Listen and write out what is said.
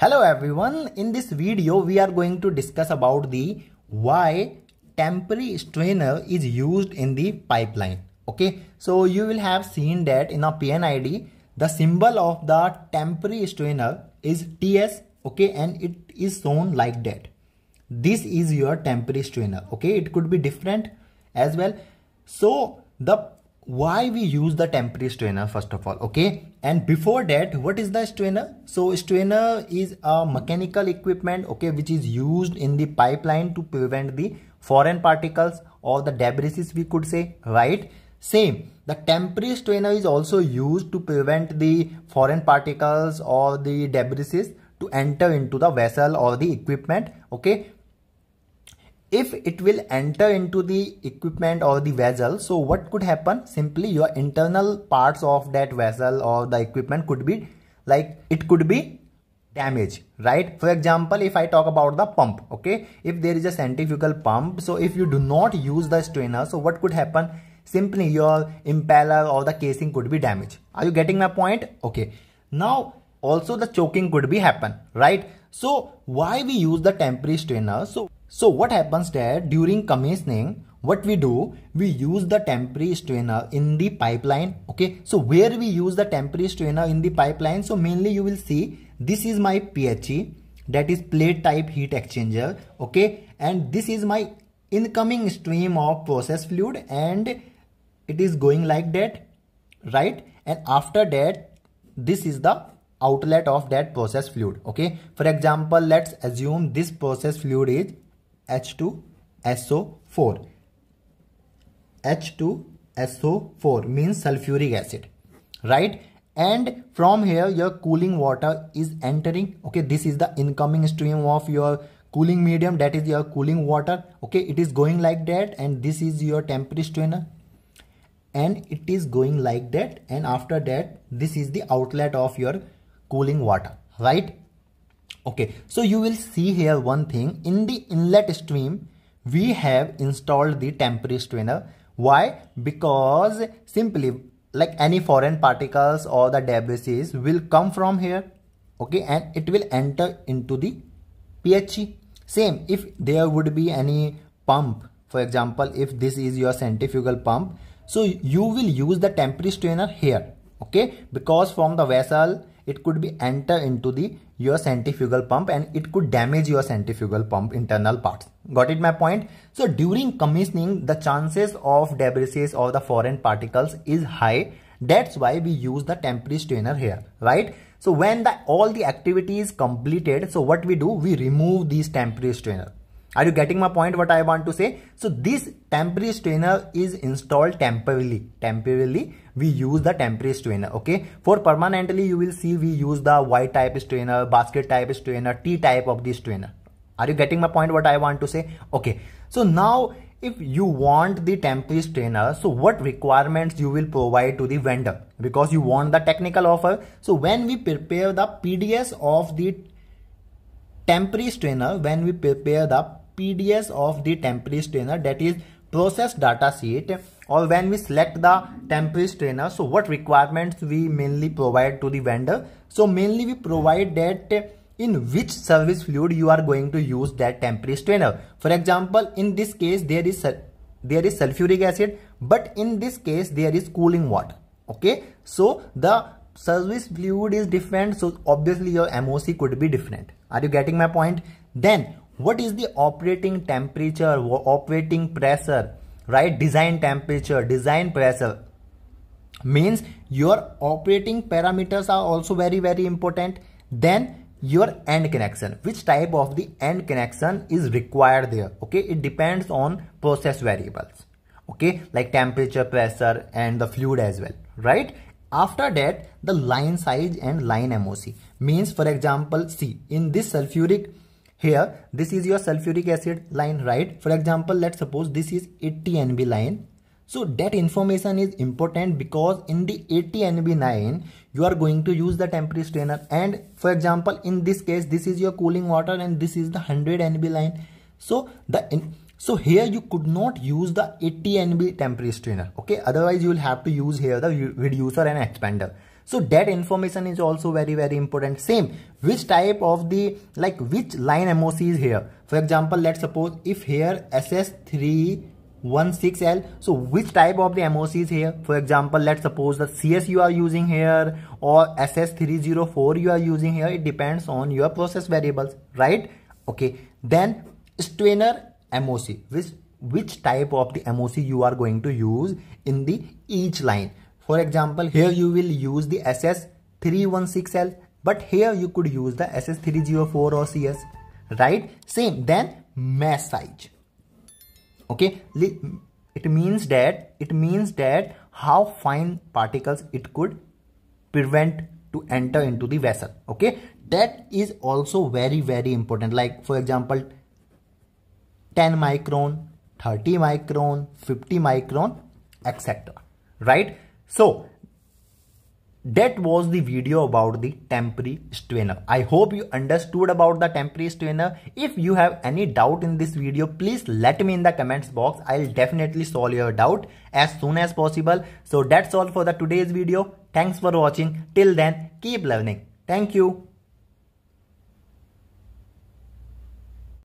Hello everyone, in this video we are going to discuss about the why temporary strainer is used in the pipeline. Okay, so you will have seen that in a PNID, the symbol of the temporary strainer is TS, okay, and it is shown like that. This is your temporary strainer, okay, it could be different as well. So the why we use the temporary strainer first of all okay and before that what is the strainer so strainer is a mechanical equipment okay which is used in the pipeline to prevent the foreign particles or the debris we could say right same the temporary strainer is also used to prevent the foreign particles or the debris to enter into the vessel or the equipment okay if it will enter into the equipment or the vessel so what could happen simply your internal parts of that vessel or the equipment could be like it could be damaged right for example if i talk about the pump okay if there is a centrifugal pump so if you do not use the strainer so what could happen simply your impeller or the casing could be damaged are you getting my point okay now also the choking could be happen right so why we use the temporary strainer so so what happens there during commissioning, what we do, we use the temporary strainer in the pipeline. Okay. So where we use the temporary strainer in the pipeline. So mainly you will see this is my PHE that is plate type heat exchanger. Okay. And this is my incoming stream of process fluid and it is going like that. Right. And after that, this is the outlet of that process fluid. Okay. For example, let's assume this process fluid is H2SO4. H2SO4 means sulfuric acid, right? And from here, your cooling water is entering. Okay, this is the incoming stream of your cooling medium. That is your cooling water. Okay, it is going like that and this is your temperature strainer and it is going like that and after that this is the outlet of your cooling water right okay so you will see here one thing in the inlet stream we have installed the temporary strainer why because simply like any foreign particles or the debris will come from here okay and it will enter into the PHE same if there would be any pump for example if this is your centrifugal pump so you will use the temporary strainer here okay because from the vessel it could be enter into the your centrifugal pump and it could damage your centrifugal pump internal parts. Got it my point? So during commissioning, the chances of debris or the foreign particles is high. That's why we use the temporary strainer here, right? So when the, all the activity is completed, so what we do, we remove these temporary strainer. Are you getting my point what I want to say? So this temporary strainer is installed temporarily. Temporarily we use the temporary strainer. Okay. For permanently you will see we use the Y type strainer, basket type strainer, T type of the strainer. Are you getting my point what I want to say? Okay. So now if you want the temporary strainer, so what requirements you will provide to the vendor because you want the technical offer. So when we prepare the PDS of the temporary strainer, when we prepare the PDS of the temporary strainer that is process data sheet or when we select the temporary strainer so what requirements we mainly provide to the vendor so mainly we provide that in which service fluid you are going to use that temporary strainer for example in this case there is there is sulfuric acid but in this case there is cooling water okay so the service fluid is different so obviously your moc could be different are you getting my point then what is the operating temperature operating pressure right design temperature design pressure means your operating parameters are also very very important then your end connection which type of the end connection is required there okay it depends on process variables okay like temperature pressure and the fluid as well right after that the line size and line moc means for example see in this sulfuric here, this is your sulfuric acid line, right? For example, let's suppose this is 80 NB line. So that information is important because in the 80 NB line, you are going to use the temporary strainer. And for example, in this case, this is your cooling water and this is the 100 NB line. So the in so here you could not use the 80 NB temporary strainer. Okay, otherwise you will have to use here the reducer and expander so that information is also very very important same which type of the like which line moc is here for example let's suppose if here ss3 16L. So which type of the MOC is here? For example, let's suppose the CS you are using here or SS304 you are using here. It depends on your process variables, right? Okay. Then strainer MOC, which, which type of the MOC you are going to use in the each line. For example, here you will use the SS316L, but here you could use the SS304 or CS, right? Same, then mesh size. Okay, it means that, it means that how fine particles it could prevent to enter into the vessel, okay? That is also very, very important. Like for example, 10 micron, 30 micron, 50 micron, etc. Right? So that was the video about the temporary strainer. I hope you understood about the temporary strainer. If you have any doubt in this video, please let me in the comments box. I'll definitely solve your doubt as soon as possible. So that's all for the today's video. Thanks for watching. Till then, keep learning. Thank you.